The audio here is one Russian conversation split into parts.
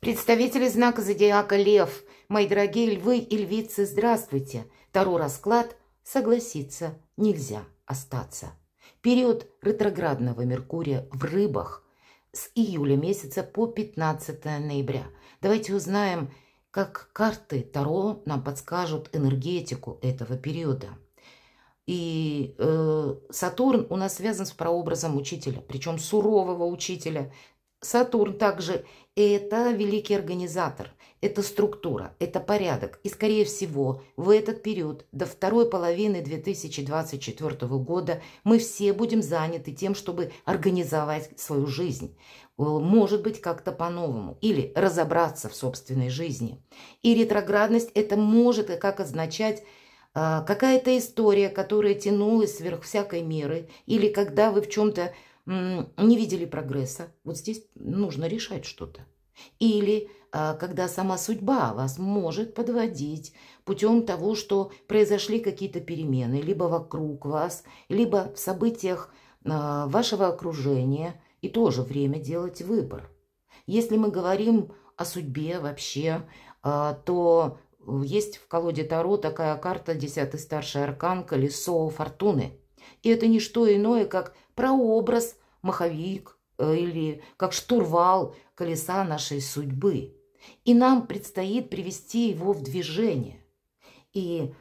Представители знака зодиака Лев, мои дорогие львы и львицы, здравствуйте. Таро расклад «Согласиться нельзя остаться». Период ретроградного Меркурия в рыбах с июля месяца по 15 ноября. Давайте узнаем, как карты Таро нам подскажут энергетику этого периода. И э, Сатурн у нас связан с прообразом учителя, причем сурового учителя, Сатурн также – это великий организатор, это структура, это порядок. И, скорее всего, в этот период, до второй половины 2024 года, мы все будем заняты тем, чтобы организовать свою жизнь. Может быть, как-то по-новому. Или разобраться в собственной жизни. И ретроградность – это может как означать а, какая-то история, которая тянулась сверх всякой меры, или когда вы в чем-то не видели прогресса, вот здесь нужно решать что-то. Или а, когда сама судьба вас может подводить путем того, что произошли какие-то перемены либо вокруг вас, либо в событиях а, вашего окружения, и тоже время делать выбор. Если мы говорим о судьбе вообще, а, то есть в колоде Таро такая карта «Десятый старший аркан. Колесо фортуны». И это не что иное, как прообраз маховик э, или как штурвал колеса нашей судьбы. И нам предстоит привести его в движение. И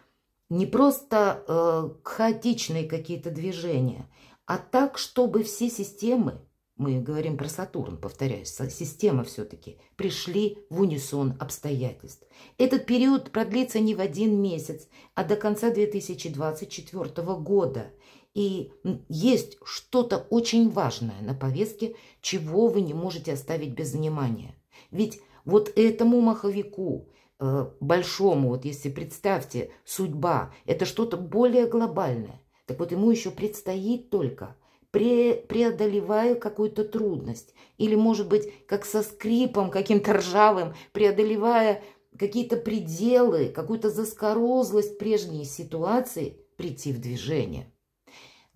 не просто э, хаотичные какие-то движения, а так, чтобы все системы, мы говорим про Сатурн, повторяюсь, система все-таки, пришли в унисон обстоятельств. Этот период продлится не в один месяц, а до конца 2024 года – и есть что-то очень важное на повестке, чего вы не можете оставить без внимания. Ведь вот этому маховику, э, большому, вот если представьте, судьба, это что-то более глобальное. Так вот ему еще предстоит только, пре преодолевая какую-то трудность, или, может быть, как со скрипом каким-то ржавым, преодолевая какие-то пределы, какую-то заскорозлость прежней ситуации, прийти в движение.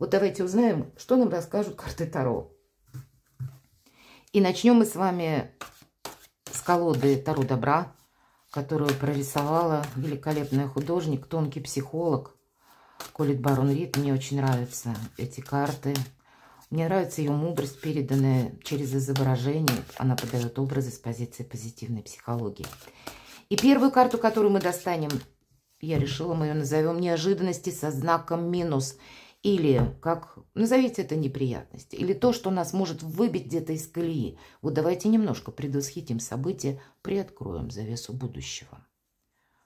Вот давайте узнаем, что нам расскажут карты Таро. И начнем мы с вами с колоды Таро Добра, которую прорисовала великолепная художник, тонкий психолог Колит Барон Рид. Мне очень нравятся эти карты. Мне нравится ее мудрость, переданная через изображение. Она подает образы с позиции позитивной психологии. И первую карту, которую мы достанем, я решила, мы ее назовем «Неожиданности со знаком минус» или как, назовите это неприятности или то, что нас может выбить где-то из колеи. Вот давайте немножко предвосхитим события, приоткроем завесу будущего.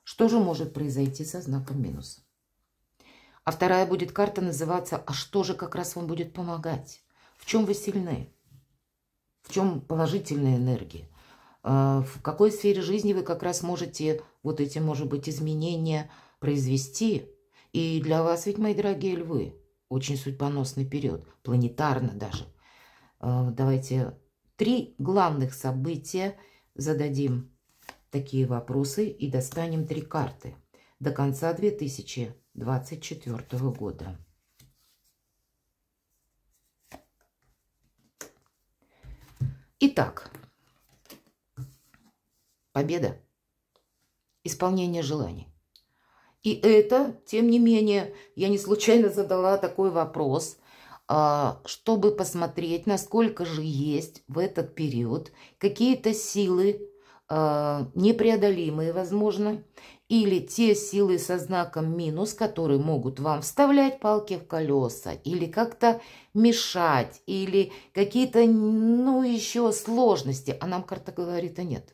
Что же может произойти со знаком минус А вторая будет карта называться «А что же как раз вам будет помогать?» В чем вы сильны? В чем положительная энергия? А, в какой сфере жизни вы как раз можете вот эти, может быть, изменения произвести? И для вас ведь, мои дорогие львы, очень судьбоносный период, планетарно даже. Э, давайте три главных события зададим такие вопросы и достанем три карты до конца 2024 года. Итак, победа, исполнение желаний, и это, тем не менее, я не случайно задала такой вопрос, а, чтобы посмотреть, насколько же есть в этот период какие-то силы, а, непреодолимые, возможно, или те силы со знаком минус, которые могут вам вставлять палки в колеса, или как-то мешать, или какие-то, ну, еще сложности. А нам карта говорит, а нет,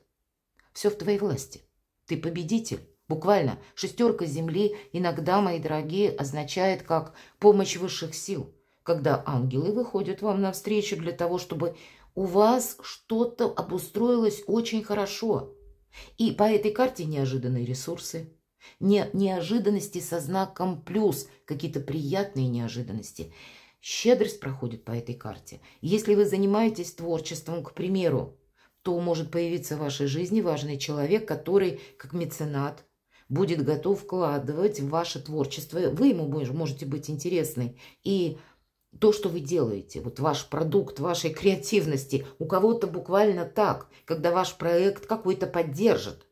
все в твоей власти, ты победитель. Буквально шестерка земли иногда, мои дорогие, означает как помощь высших сил, когда ангелы выходят вам навстречу для того, чтобы у вас что-то обустроилось очень хорошо. И по этой карте неожиданные ресурсы, не, неожиданности со знаком плюс, какие-то приятные неожиданности. Щедрость проходит по этой карте. Если вы занимаетесь творчеством, к примеру, то может появиться в вашей жизни важный человек, который, как меценат, будет готов вкладывать в ваше творчество. Вы ему можете быть интересны. И то, что вы делаете, вот ваш продукт, вашей креативности, у кого-то буквально так, когда ваш проект какой-то поддержит.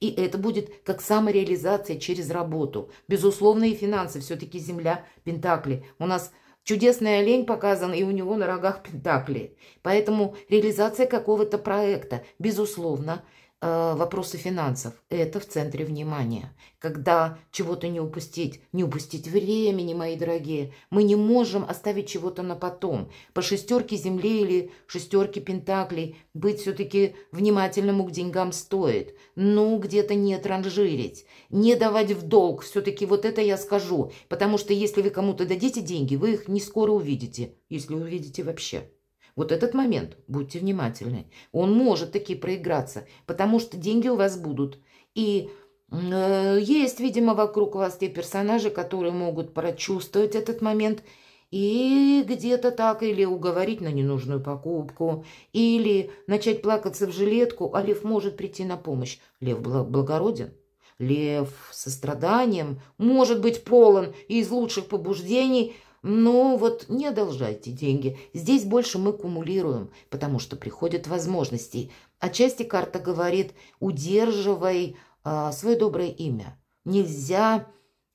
И это будет как самореализация через работу. Безусловно, и финансы. Все-таки земля Пентакли. У нас чудесный олень показан, и у него на рогах Пентакли. Поэтому реализация какого-то проекта, безусловно, Э, вопросы финансов. Это в центре внимания. Когда чего-то не упустить, не упустить времени, мои дорогие, мы не можем оставить чего-то на потом. По шестерке земли или шестерке пентаклей быть все-таки внимательному к деньгам стоит. Но ну, где-то не транжирить, не давать в долг. Все-таки вот это я скажу. Потому что если вы кому-то дадите деньги, вы их не скоро увидите, если увидите вообще. Вот этот момент, будьте внимательны, он может таки проиграться, потому что деньги у вас будут. И э, есть, видимо, вокруг вас те персонажи, которые могут прочувствовать этот момент и где-то так или уговорить на ненужную покупку, или начать плакаться в жилетку, а лев может прийти на помощь. Лев благороден. Лев со страданием может быть полон из лучших побуждений – ну вот не одолжайте деньги. Здесь больше мы кумулируем, потому что приходят возможности. Отчасти карта говорит, удерживай э, свое доброе имя. Нельзя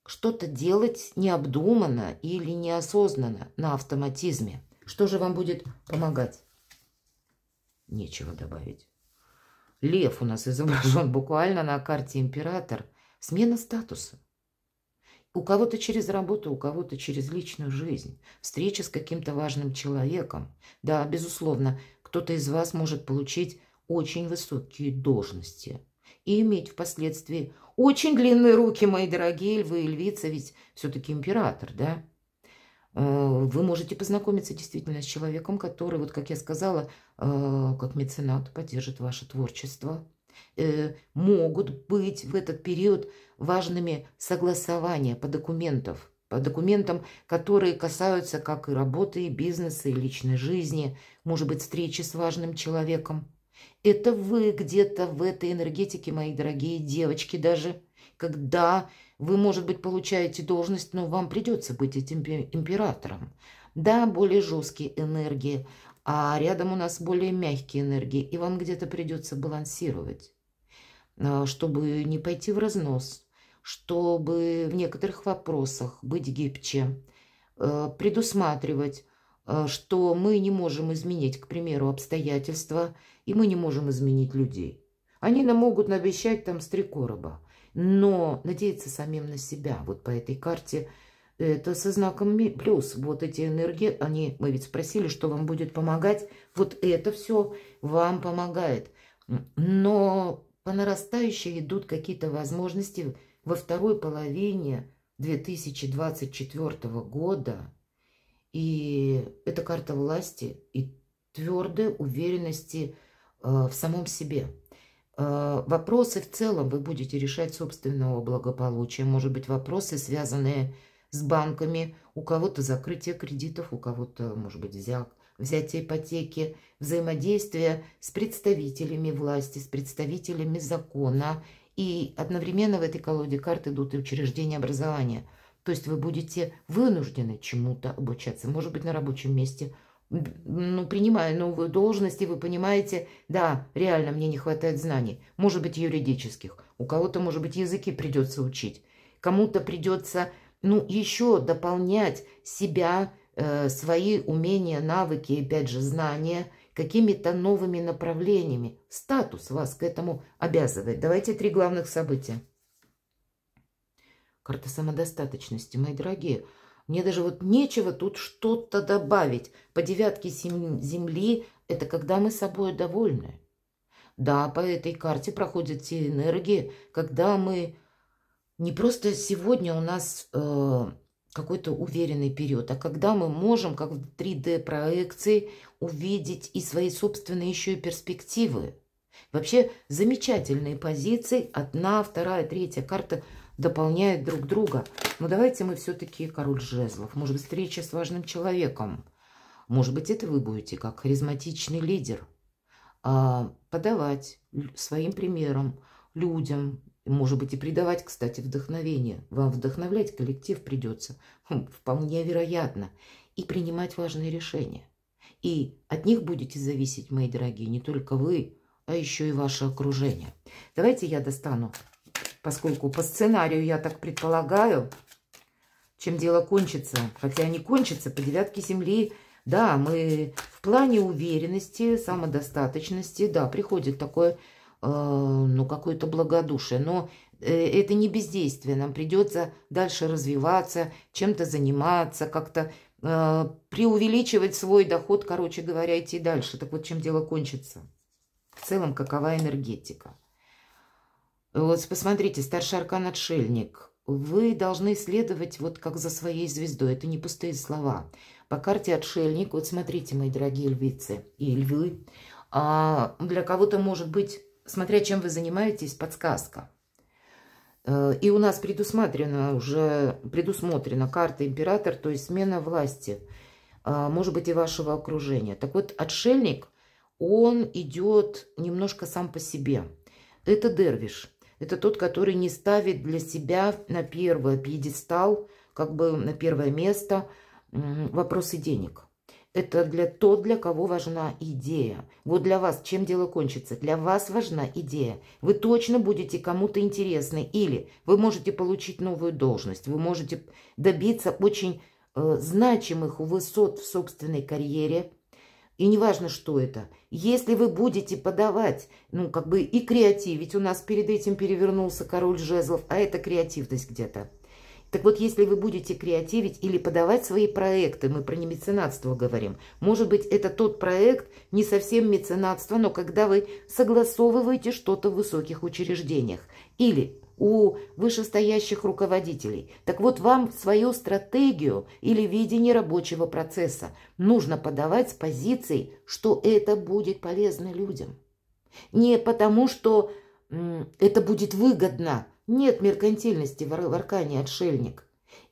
что-то делать необдуманно или неосознанно на автоматизме. Что же вам будет помогать? Нечего добавить. Лев у нас изображен буквально на карте император. Смена статуса. У кого-то через работу, у кого-то через личную жизнь, встреча с каким-то важным человеком. Да, безусловно, кто-то из вас может получить очень высокие должности и иметь впоследствии очень длинные руки, мои дорогие львы и львица, ведь все-таки император, да? Э, вы можете познакомиться действительно с человеком, который, вот как я сказала, э, как меценат поддержит ваше творчество. Э, могут быть в этот период важными согласования по документов, по документам, которые касаются как и работы, и бизнеса, и личной жизни, может быть, встречи с важным человеком. Это вы где-то в этой энергетике, мои дорогие девочки, даже когда вы, может быть, получаете должность, но вам придется быть этим императором. Да, более жесткие энергии, а рядом у нас более мягкие энергии, и вам где-то придется балансировать, э, чтобы не пойти в разнос чтобы в некоторых вопросах быть гибче, э, предусматривать, э, что мы не можем изменить, к примеру, обстоятельства, и мы не можем изменить людей. Они нам могут обещать там стрекороба, но надеяться самим на себя вот по этой карте это со знаком плюс. Вот эти энергии, они, мы ведь спросили, что вам будет помогать. Вот это все вам помогает. Но по нарастающей идут какие-то возможности во второй половине 2024 года. И это карта власти и твердой уверенности э, в самом себе. Э, вопросы в целом вы будете решать собственного благополучия. Может быть, вопросы, связанные с банками. У кого-то закрытие кредитов, у кого-то, может быть, взял, взятие ипотеки, взаимодействие с представителями власти, с представителями закона – и одновременно в этой колоде карт идут и учреждения образования. То есть вы будете вынуждены чему-то обучаться. Может быть, на рабочем месте, ну, принимая новую должность, и вы понимаете, да, реально мне не хватает знаний. Может быть, юридических. У кого-то, может быть, языки придется учить. Кому-то придется, ну, еще дополнять себя, э, свои умения, навыки, опять же, знания – какими-то новыми направлениями. Статус вас к этому обязывает. Давайте три главных события. Карта самодостаточности, мои дорогие. Мне даже вот нечего тут что-то добавить. По девятке земли – это когда мы собой довольны. Да, по этой карте проходят те энергии, когда мы не просто сегодня у нас э, какой-то уверенный период. А когда мы можем, как в 3D-проекции, увидеть и свои собственные еще и перспективы. Вообще замечательные позиции. Одна, вторая, третья карта дополняют друг друга. Но давайте мы все-таки король жезлов. Может быть, встреча с важным человеком. Может быть, это вы будете как харизматичный лидер. А, подавать своим примером людям, может быть, и придавать, кстати, вдохновение. Вам вдохновлять коллектив придется. Хм, вполне вероятно. И принимать важные решения. И от них будете зависеть, мои дорогие, не только вы, а еще и ваше окружение. Давайте я достану, поскольку по сценарию, я так предполагаю, чем дело кончится. Хотя не кончится, по девятке земли, да, мы в плане уверенности, самодостаточности, да, приходит такое Э, ну, какое-то благодушие, но э, это не бездействие, нам придется дальше развиваться, чем-то заниматься, как-то э, преувеличивать свой доход, короче говоря, идти дальше. Так вот, чем дело кончится? В целом, какова энергетика? Вот посмотрите, старший аркан отшельник. Вы должны следовать вот как за своей звездой. Это не пустые слова. По карте отшельник, вот смотрите, мои дорогие львицы и львы, а для кого-то может быть смотря чем вы занимаетесь, подсказка. Э, и у нас предусмотрено уже, предусмотрена карта император, то есть смена власти, э, может быть, и вашего окружения. Так вот, отшельник, он идет немножко сам по себе. Это дервиш. Это тот, который не ставит для себя на первый пьедестал, как бы на первое место вопросы денег. Это для тот, для кого важна идея. Вот для вас чем дело кончится? Для вас важна идея. Вы точно будете кому-то интересны. Или вы можете получить новую должность. Вы можете добиться очень э, значимых высот в собственной карьере. И неважно, что это. Если вы будете подавать, ну, как бы и креативить. У нас перед этим перевернулся король жезлов, а это креативность где-то. Так вот, если вы будете креативить или подавать свои проекты, мы про не немеценатство говорим, может быть, это тот проект, не совсем меценатство, но когда вы согласовываете что-то в высоких учреждениях или у вышестоящих руководителей. Так вот, вам свою стратегию или видение рабочего процесса нужно подавать с позиции, что это будет полезно людям. Не потому, что это будет выгодно нет меркантильности в, в Аркане, отшельник.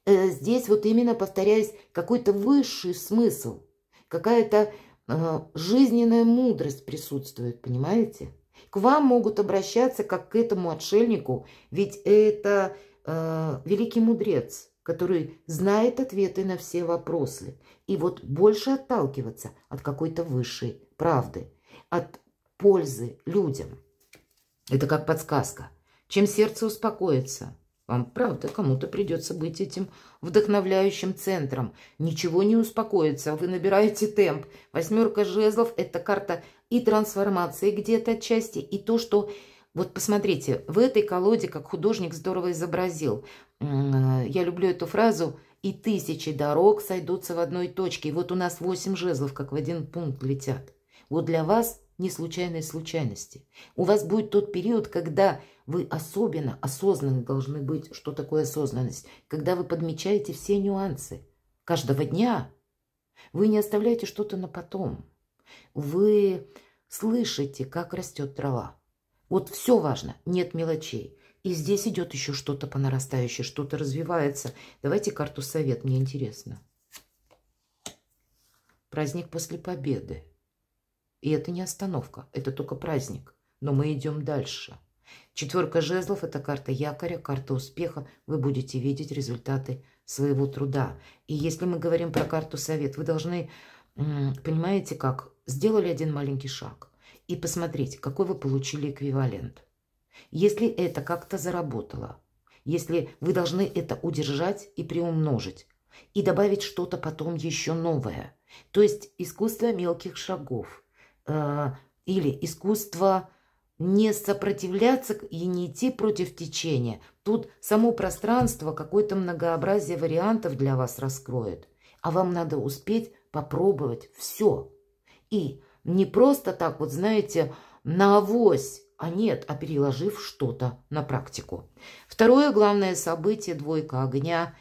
Э, здесь вот именно, повторяюсь, какой-то высший смысл, какая-то э, жизненная мудрость присутствует, понимаете? К вам могут обращаться как к этому отшельнику, ведь это э, великий мудрец, который знает ответы на все вопросы. И вот больше отталкиваться от какой-то высшей правды, от пользы людям. Это как подсказка – чем сердце успокоится. Вам, правда, кому-то придется быть этим вдохновляющим центром. Ничего не успокоится, вы набираете темп. Восьмерка жезлов – это карта и трансформации где-то отчасти, и то, что... Вот посмотрите, в этой колоде, как художник здорово изобразил, я люблю эту фразу, и тысячи дорог сойдутся в одной точке. И вот у нас восемь жезлов, как в один пункт летят. Вот для вас не случайной случайности. У вас будет тот период, когда вы особенно осознанно должны быть, что такое осознанность, когда вы подмечаете все нюансы каждого дня. Вы не оставляете что-то на потом. Вы слышите, как растет трава. Вот все важно, нет мелочей. И здесь идет еще что-то по нарастающей, что-то развивается. Давайте карту совет, мне интересно. Праздник после победы. И это не остановка, это только праздник. Но мы идем дальше. Четверка жезлов – это карта якоря, карта успеха. Вы будете видеть результаты своего труда. И если мы говорим про карту совет, вы должны, понимаете как, сделали один маленький шаг и посмотреть, какой вы получили эквивалент. Если это как-то заработало, если вы должны это удержать и приумножить, и добавить что-то потом еще новое. То есть искусство мелких шагов – а, или искусство не сопротивляться и не идти против течения. Тут само пространство какое-то многообразие вариантов для вас раскроет. А вам надо успеть попробовать все. И не просто так вот, знаете, на авось, а нет, а переложив что-то на практику. Второе главное событие – двойка огня.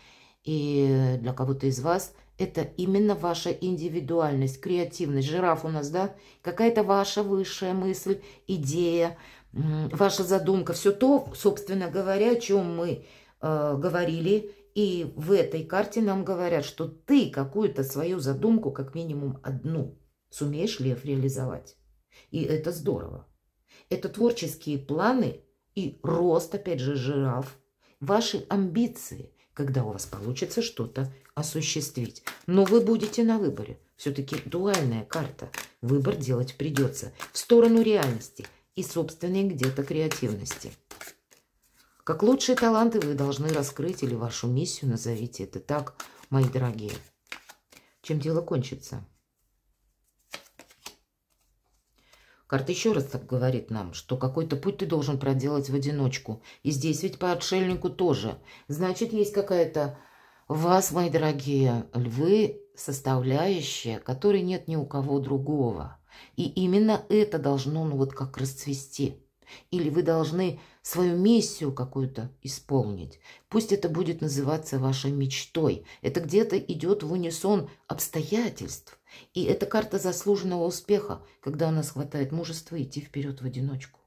И для кого-то из вас – это именно ваша индивидуальность, креативность. Жираф у нас, да? Какая-то ваша высшая мысль, идея, ваша задумка. Все то, собственно говоря, о чем мы э, говорили. И в этой карте нам говорят, что ты какую-то свою задумку, как минимум одну, сумеешь, Лев, реализовать. И это здорово. Это творческие планы и рост, опять же, жираф. Ваши амбиции – когда у вас получится что-то осуществить. Но вы будете на выборе. Все-таки дуальная карта. Выбор делать придется в сторону реальности и собственной где-то креативности. Как лучшие таланты вы должны раскрыть или вашу миссию, назовите это так, мои дорогие. Чем дело кончится? Карта еще раз так говорит нам, что какой-то путь ты должен проделать в одиночку. И здесь ведь по отшельнику тоже. Значит, есть какая-то вас, мои дорогие львы, составляющая, которой нет ни у кого другого. И именно это должно, ну вот как расцвести. Или вы должны свою миссию какую-то исполнить. Пусть это будет называться вашей мечтой. Это где-то идет в унисон обстоятельств. И это карта заслуженного успеха, когда у нас хватает мужества идти вперед в одиночку.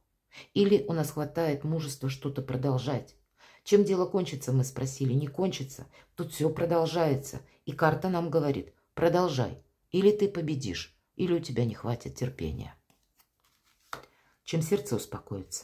Или у нас хватает мужества что-то продолжать. Чем дело кончится, мы спросили. Не кончится. Тут все продолжается. И карта нам говорит, продолжай. Или ты победишь, или у тебя не хватит терпения чем сердце успокоится.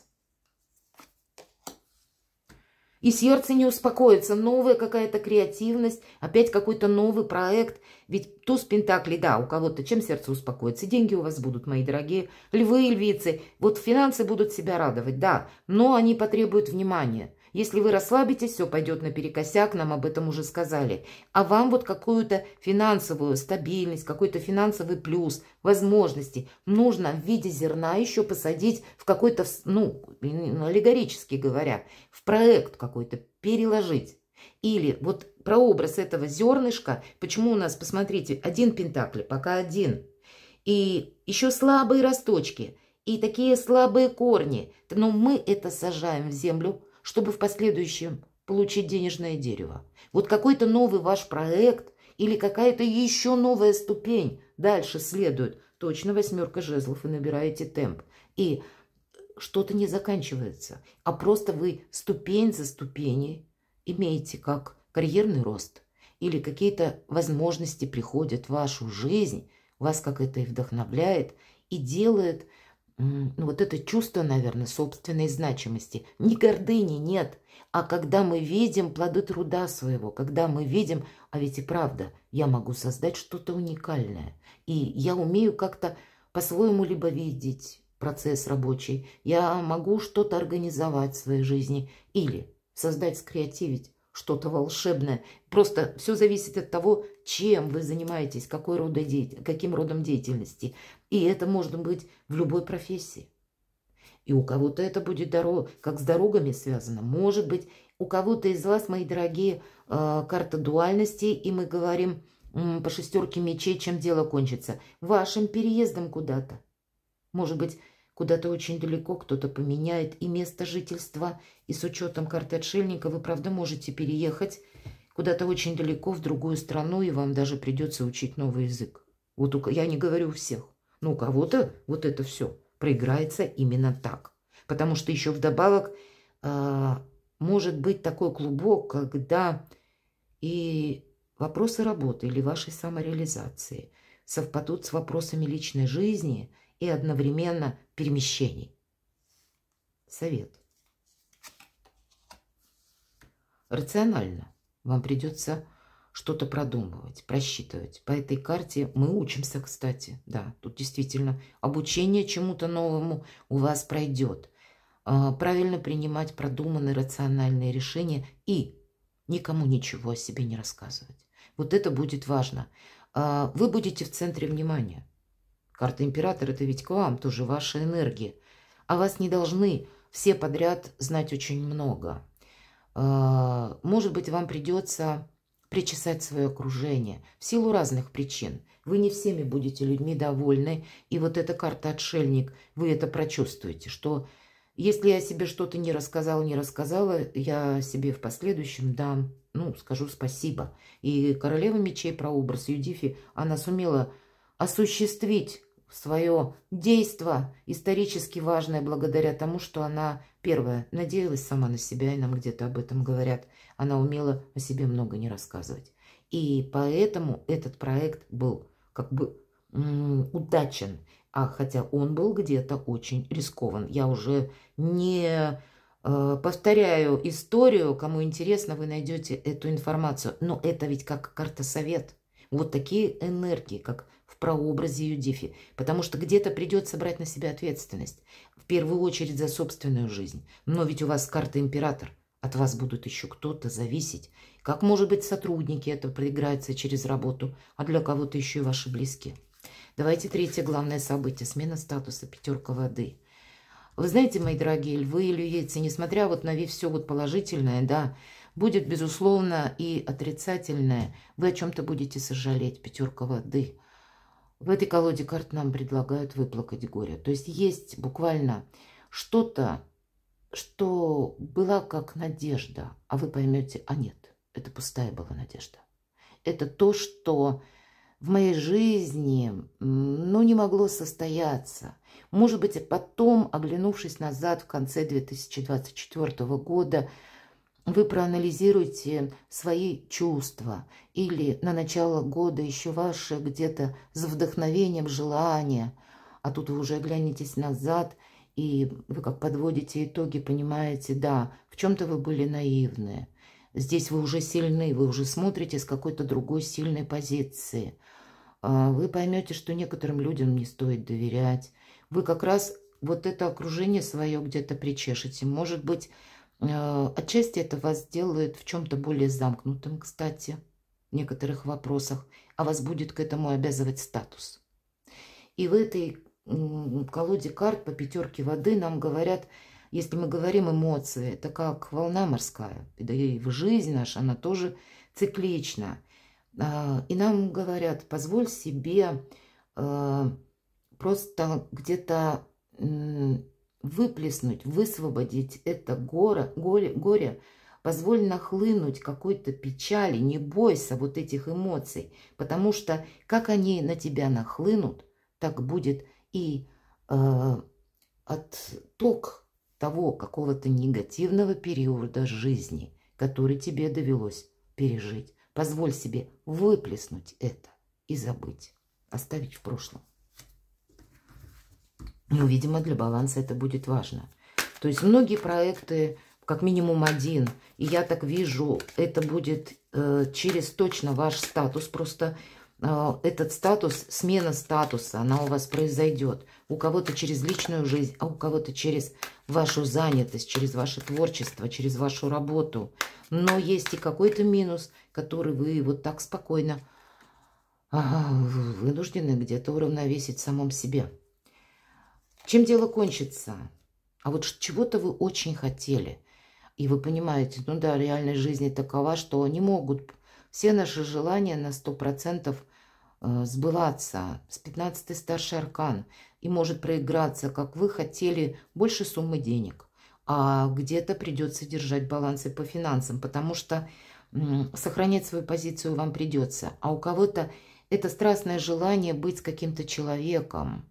И сердце не успокоится. Новая какая-то креативность, опять какой-то новый проект. Ведь туз пентаклей, да, у кого-то чем сердце успокоится. Деньги у вас будут, мои дорогие. Львы и львицы. Вот финансы будут себя радовать, да. Но они потребуют внимания. Если вы расслабитесь, все пойдет наперекосяк, нам об этом уже сказали. А вам вот какую-то финансовую стабильность, какой-то финансовый плюс, возможности нужно в виде зерна еще посадить в какой-то, ну, ну, аллегорически говоря, в проект какой-то переложить. Или вот про образ этого зернышка, почему у нас, посмотрите, один пентакль, пока один, и еще слабые росточки, и такие слабые корни, но мы это сажаем в землю, чтобы в последующем получить денежное дерево. Вот какой-то новый ваш проект или какая-то еще новая ступень дальше следует. Точно восьмерка жезлов и набираете темп. И что-то не заканчивается, а просто вы ступень за ступеней имеете как карьерный рост или какие-то возможности приходят в вашу жизнь, вас как это и вдохновляет, и делает ну, вот это чувство, наверное, собственной значимости. ни гордыни, нет, а когда мы видим плоды труда своего, когда мы видим, а ведь и правда, я могу создать что-то уникальное. И я умею как-то по-своему либо видеть процесс рабочий, я могу что-то организовать в своей жизни или создать, скреативить что-то волшебное. Просто все зависит от того, чем вы занимаетесь, какой род деятельности, каким родом деятельности. И это может быть в любой профессии. И у кого-то это будет дорог, как с дорогами связано. Может быть, у кого-то из вас, мои дорогие, э, карта дуальности, и мы говорим по шестерке мечей, чем дело кончится. Вашим переездом куда-то. Может быть, куда-то очень далеко кто-то поменяет и место жительства, и с учетом карты отшельника вы, правда, можете переехать куда-то очень далеко, в другую страну, и вам даже придется учить новый язык. Вот я не говорю у всех. Но ну, у кого-то вот это все проиграется именно так. Потому что еще вдобавок э, может быть такой клубок, когда и вопросы работы или вашей самореализации совпадут с вопросами личной жизни и одновременно перемещений. Совет. Рационально вам придется что-то продумывать, просчитывать. По этой карте мы учимся, кстати. Да, тут действительно обучение чему-то новому у вас пройдет. А, правильно принимать продуманные рациональные решения и никому ничего о себе не рассказывать. Вот это будет важно. А, вы будете в центре внимания. Карта императора – это ведь к вам, тоже ваша энергия. А вас не должны все подряд знать очень много. А, может быть, вам придется причесать свое окружение в силу разных причин. Вы не всеми будете людьми довольны, и вот эта карта «Отшельник», вы это прочувствуете, что если я себе что-то не рассказала, не рассказала, я себе в последующем дам, ну, скажу спасибо. И королева мечей про образ Юдифи, она сумела осуществить свое действо исторически важное благодаря тому, что она, первая, надеялась сама на себя, и нам где-то об этом говорят. Она умела о себе много не рассказывать. И поэтому этот проект был как бы удачен. А хотя он был где-то очень рискован. Я уже не э, повторяю историю. Кому интересно, вы найдете эту информацию. Но это ведь как карта совет. Вот такие энергии, как в прообразе Юдифи, потому что где-то придется брать на себя ответственность. В первую очередь за собственную жизнь. Но ведь у вас карта император. От вас будут еще кто-то зависеть. Как, может быть, сотрудники это проиграются через работу, а для кого-то еще и ваши близкие. Давайте третье главное событие – смена статуса «пятерка воды». Вы знаете, мои дорогие львы и львицы, несмотря вот на все вот положительное, да, будет, безусловно, и отрицательное. Вы о чем-то будете сожалеть, пятерка воды – в этой колоде карт нам предлагают выплакать горе. То есть есть буквально что-то, что была как надежда, а вы поймете, а нет, это пустая была надежда. Это то, что в моей жизни, ну, не могло состояться. Может быть, потом, оглянувшись назад в конце 2024 года, вы проанализируете свои чувства или на начало года еще ваши где-то с вдохновением желания, а тут вы уже глянетесь назад и вы как подводите итоги, понимаете, да, в чем-то вы были наивны. Здесь вы уже сильны, вы уже смотрите с какой-то другой сильной позиции. А вы поймете, что некоторым людям не стоит доверять. Вы как раз вот это окружение свое где-то причешете. Может быть, Э, отчасти это вас сделает в чем-то более замкнутым, кстати, в некоторых вопросах, а вас будет к этому обязывать статус. И в этой колоде карт по пятерке воды нам говорят, если мы говорим эмоции, это как волна морская, да и жизнь наша, она тоже циклична. А, и нам говорят, позволь себе э, просто где-то выплеснуть, высвободить это горе, горе, горе позволь нахлынуть какой-то печали, не бойся вот этих эмоций, потому что как они на тебя нахлынут, так будет и э, отток того какого-то негативного периода жизни, который тебе довелось пережить. Позволь себе выплеснуть это и забыть, оставить в прошлом. Ну, видимо, для баланса это будет важно. То есть многие проекты, как минимум один, и я так вижу, это будет э, через точно ваш статус, просто э, этот статус, смена статуса, она у вас произойдет. У кого-то через личную жизнь, а у кого-то через вашу занятость, через ваше творчество, через вашу работу. Но есть и какой-то минус, который вы вот так спокойно ага, вынуждены где-то уравновесить в самом себе. Чем дело кончится? А вот чего-то вы очень хотели. И вы понимаете, ну да, реальность жизни такова, что не могут все наши желания на 100% э, сбываться. С 15 старший аркан. И может проиграться, как вы хотели, больше суммы денег. А где-то придется держать балансы по финансам, потому что сохранять свою позицию вам придется. А у кого-то это страстное желание быть с каким-то человеком.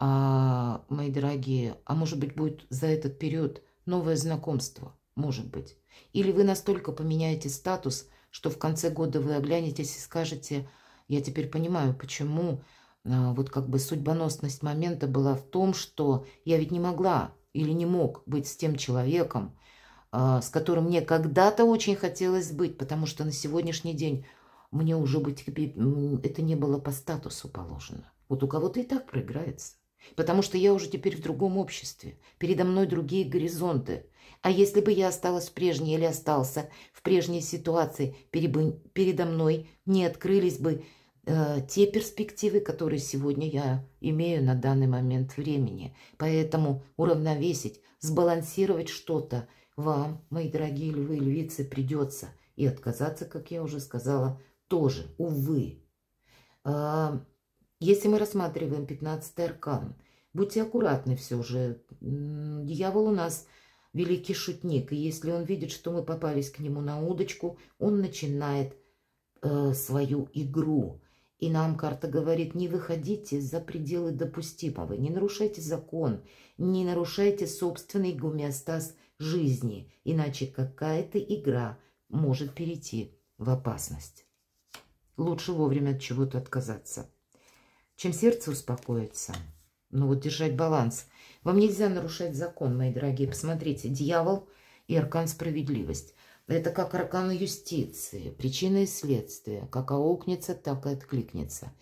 А, мои дорогие, а может быть будет за этот период новое знакомство? Может быть. Или вы настолько поменяете статус, что в конце года вы оглянетесь и скажете, я теперь понимаю, почему а, вот как бы судьбоносность момента была в том, что я ведь не могла или не мог быть с тем человеком, а, с которым мне когда-то очень хотелось быть, потому что на сегодняшний день мне уже быть это не было по статусу положено. Вот у кого-то и так проиграется. Потому что я уже теперь в другом обществе, передо мной другие горизонты. А если бы я осталась в прежней или остался в прежней ситуации, передо мной не открылись бы э, те перспективы, которые сегодня я имею на данный момент времени. Поэтому уравновесить, сбалансировать что-то вам, мои дорогие львы и львицы, придется. И отказаться, как я уже сказала, тоже, увы. Э, если мы рассматриваем 15 аркан, будьте аккуратны все же. Дьявол у нас великий шутник, и если он видит, что мы попались к нему на удочку, он начинает э, свою игру. И нам карта говорит, не выходите за пределы допустимого, не нарушайте закон, не нарушайте собственный гомеостаз жизни, иначе какая-то игра может перейти в опасность. Лучше вовремя от чего-то отказаться чем сердце успокоится. Ну вот держать баланс. Вам нельзя нарушать закон, мои дорогие. Посмотрите, дьявол и аркан справедливость. Это как аркан юстиции, причина и следствие. Как аукнется, так и откликнется.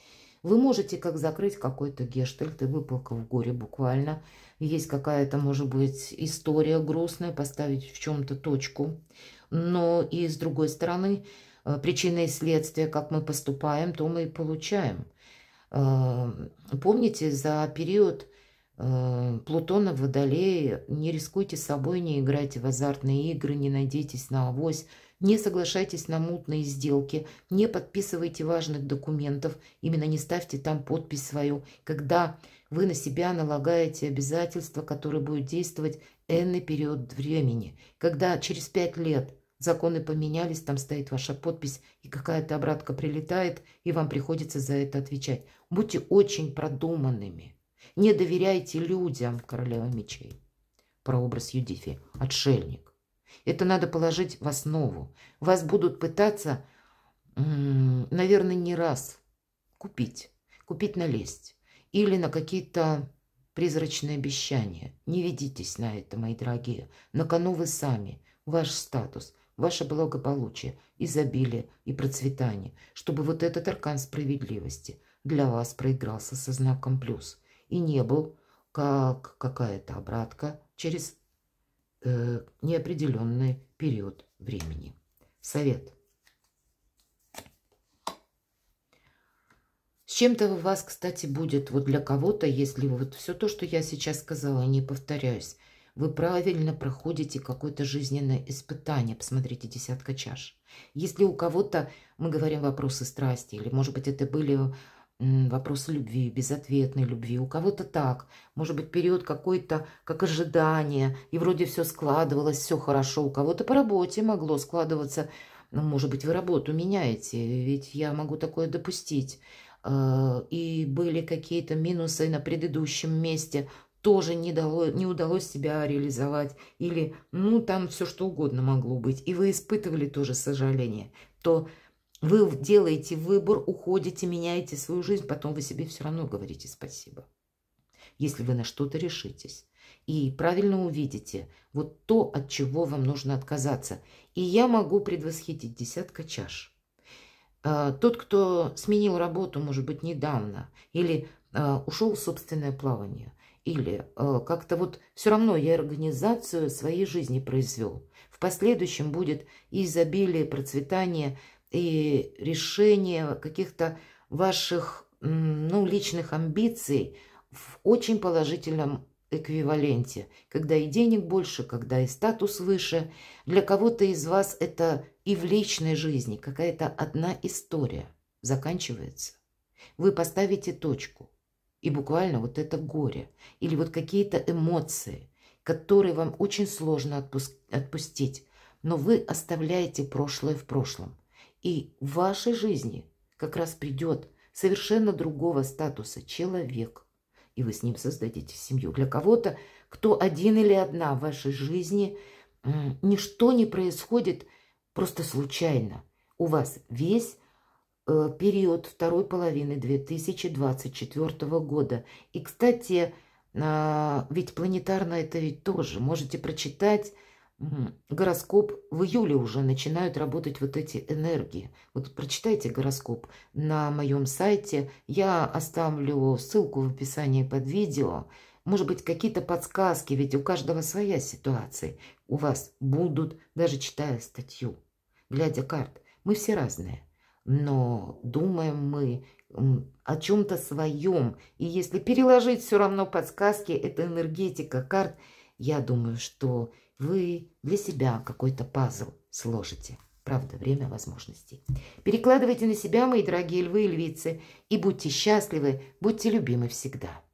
Вы можете как закрыть какой-то гештальт и выплака в горе буквально. Есть какая-то, может быть, история грустная, поставить в чем-то точку. Но и с другой стороны, э, причина и следствие, как мы поступаем, то мы и получаем. Э, помните, за период э, Плутона в Водолее не рискуйте собой, не играйте в азартные игры, не надейтесь на авось, не соглашайтесь на мутные сделки, не подписывайте важных документов, именно не ставьте там подпись свою, когда вы на себя налагаете обязательства, которые будут действовать энный период времени, когда через пять лет – Законы поменялись, там стоит ваша подпись, и какая-то обратка прилетает, и вам приходится за это отвечать. Будьте очень продуманными. Не доверяйте людям, королева мечей. Прообраз Юдифи. Отшельник. Это надо положить в основу. Вас будут пытаться, наверное, не раз купить. Купить налезть. Или на какие-то призрачные обещания. Не ведитесь на это, мои дорогие. На кону вы сами. Ваш статус – ваше благополучие, изобилие и процветание, чтобы вот этот аркан справедливости для вас проигрался со знаком плюс и не был, как какая-то обратка, через э, неопределенный период времени. Совет. С чем-то у вас, кстати, будет вот для кого-то, если вот все то, что я сейчас сказала, не повторяюсь – вы правильно проходите какое-то жизненное испытание. Посмотрите, десятка чаш. Если у кого-то мы говорим вопросы страсти, или, может быть, это были вопросы любви, безответной любви. У кого-то так. Может быть, период какой-то, как ожидание. И вроде все складывалось, все хорошо. У кого-то по работе могло складываться. Ну, может быть, вы работу меняете. Ведь я могу такое допустить. Э, и были какие-то минусы на предыдущем месте тоже не, дало, не удалось себя реализовать, или ну там все что угодно могло быть, и вы испытывали тоже сожаление, то вы делаете выбор, уходите, меняете свою жизнь, потом вы себе все равно говорите спасибо, если вы на что-то решитесь. И правильно увидите вот то, от чего вам нужно отказаться. И я могу предвосхитить десятка чаш. А, тот, кто сменил работу, может быть, недавно, или а, ушел в собственное плавание, или э, как-то вот все равно я организацию своей жизни произвел. В последующем будет изобилие, процветание и решение каких-то ваших ну, личных амбиций в очень положительном эквиваленте, когда и денег больше, когда и статус выше. Для кого-то из вас это и в личной жизни какая-то одна история заканчивается. Вы поставите точку – и буквально вот это горе или вот какие-то эмоции, которые вам очень сложно отпустить, но вы оставляете прошлое в прошлом. И в вашей жизни как раз придет совершенно другого статуса человек, и вы с ним создадите семью. Для кого-то, кто один или одна в вашей жизни, ничто не происходит просто случайно. У вас весь Э, период второй половины 2024 года. И, кстати, а, ведь планетарно это ведь тоже. Можете прочитать гороскоп. В июле уже начинают работать вот эти энергии. Вот прочитайте гороскоп на моем сайте. Я оставлю ссылку в описании под видео. Может быть, какие-то подсказки, ведь у каждого своя ситуация. У вас будут, даже читая статью, глядя карт. Мы все разные но думаем мы о чем-то своем. И если переложить все равно подсказки, это энергетика карт, я думаю, что вы для себя какой-то пазл сложите. Правда, время возможностей. Перекладывайте на себя, мои дорогие львы и львицы, и будьте счастливы, будьте любимы всегда.